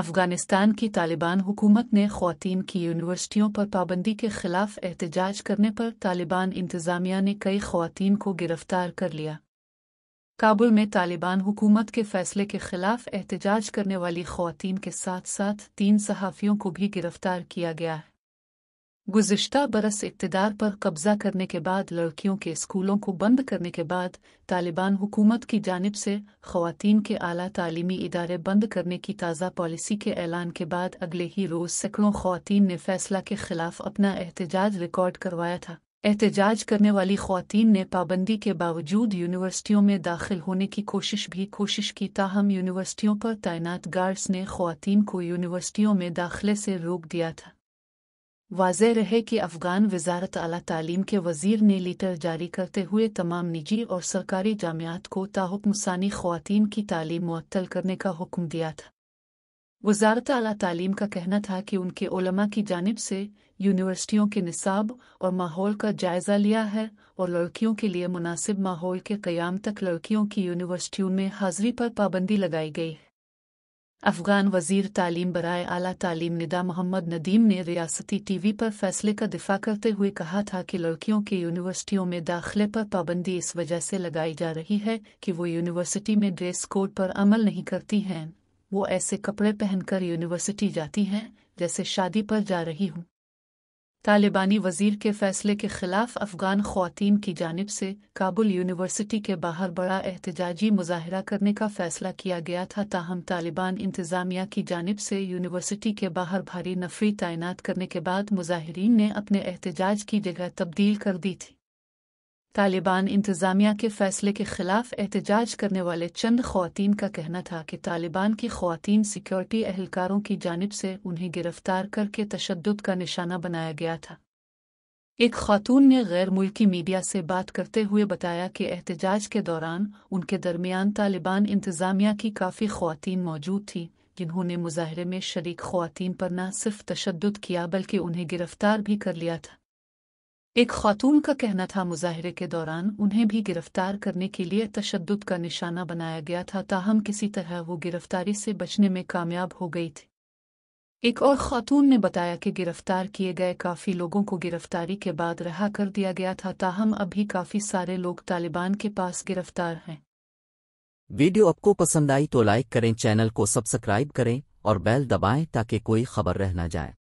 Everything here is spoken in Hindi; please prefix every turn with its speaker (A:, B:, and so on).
A: अफगानिस्तान की तालिबान हुकूमत ने खातन की यूनिवर्सिटियों पर पाबंदी के खिलाफ एहतजाज करने पर तालिबान इंतजामिया ने कई खातन को गिरफ्तार कर लिया काबुल में तालिबान हुकूमत के फैसले के खिलाफ एहतजाज करने वाली खातन के साथ साथ तीन सहाफ़ियों को भी गिरफ्तार किया गया है गुजशत बरस इकतदार पर कब्जा करने के बाद लड़कियों के स्कूलों को बंद करने के बाद तालिबान हुकूमत की जानब से खातन के अला तालीमी इदारे बंद करने की ताज़ा पॉलिसी के ऐलान के बाद अगले ही रोज़ सैकड़ों खवतिन ने फैसला के खिलाफ अपना एहतजाज रिकॉर्ड करवाया था एहतजाज करने वाली खवतिन ने पाबंदी के बावजूद यूनिवर्सिटियों में दाखिल होने की कोशिश भी कोशिश की ताहम यूनिवर्सिटियों पर तैनात गार्ड्स ने खवतिन को यूनिवर्सिटियों में दाखिले से रोक दिया था वाज रहे कि अफगान वजारत अला तालीम के वजीर ने लीटर जारी करते हुए तमाम निजी और सरकारी जामियात को ताहुकमसानी सानी खुवान की तालीम मअतल करने का हुक्म दिया था वजारत अला तालीम का कहना था कि उनके ओलमा की जानब से यूनिवर्सिटियों के निसाब और माहौल का जायज़ा लिया है और लड़कियों के लिए मुनासिब माहौल के क्याम तक लड़कियों की यूनिवर्सिटियों में हाजिरी पर पाबंदी लगाई गई है अफगान वजीर तालीम बरए आला तालीम निदा मोहम्मद नदीम ने रियासती टीवी पर फैसले का दिफा करते हुए कहा था कि लड़कियों के यूनिवर्सिटियों में दाखिले पर पाबंदी इस वजह से लगाई जा रही है कि वो यूनिवर्सिटी में ड्रेस कोड पर अमल नहीं करती हैं वो ऐसे कपड़े पहनकर यूनिवर्सिटी जाती हैं जैसे शादी पर जा रही हूँ तालिबानी वजीर के फैसले के खिलाफ अफगान खुवान की जानब से काबुल यूनिवर्सिटी के बाहर बड़ा एहतजाजी मुजाहरा करने का फैसला किया गया था ताहम तालिबान इंतजामिया की जानब से यूनिवर्सिटी के बाहर भारी नफरी तैनात करने के बाद मुजाहरीन ने अपने एहतजाज की जगह तब्दील कर दी थी तालिबान इंतजामिया के फैसले के खिलाफ एहतजाज करने वाले चंद खुतिन का कहना था कि तालिबान की खुतिन सिक्योरिटी एहलकारों की जानब से उन्हें गिरफ्तार करके तशद का निशाना बनाया गया था एक खातून ने गैर मुल्की मीडिया से बात करते हुए बताया कि एहतजाज के दौरान उनके दरमियान तालिबान इंतजामिया की काफ़ी खुतिन मौजूद थीं जिन्होंने मुजाहरे में शरीक खुतिन पर न सिर्फ तशद किया बल्कि उन्हें गिरफ्तार भी कर लिया था एक खातून का कहना था मुजाहरे के दौरान उन्हें भी गिरफ्तार करने के लिए तशद का निशाना बनाया गया था ताहम किसी तरह वो गिरफ्तारी से बचने में कामयाब हो गई थी एक और खातून ने बताया कि गिरफ्तार किए गए काफ़ी लोगों को गिरफ्तारी के बाद रहा कर दिया गया था ताहम अभी काफ़ी सारे लोग तालिबान के पास गिरफ्तार हैं वीडियो आपको पसंद आई तो लाइक करें चैनल को सब्सक्राइब करें और बैल दबाएं ताकि कोई खबर रह न जाए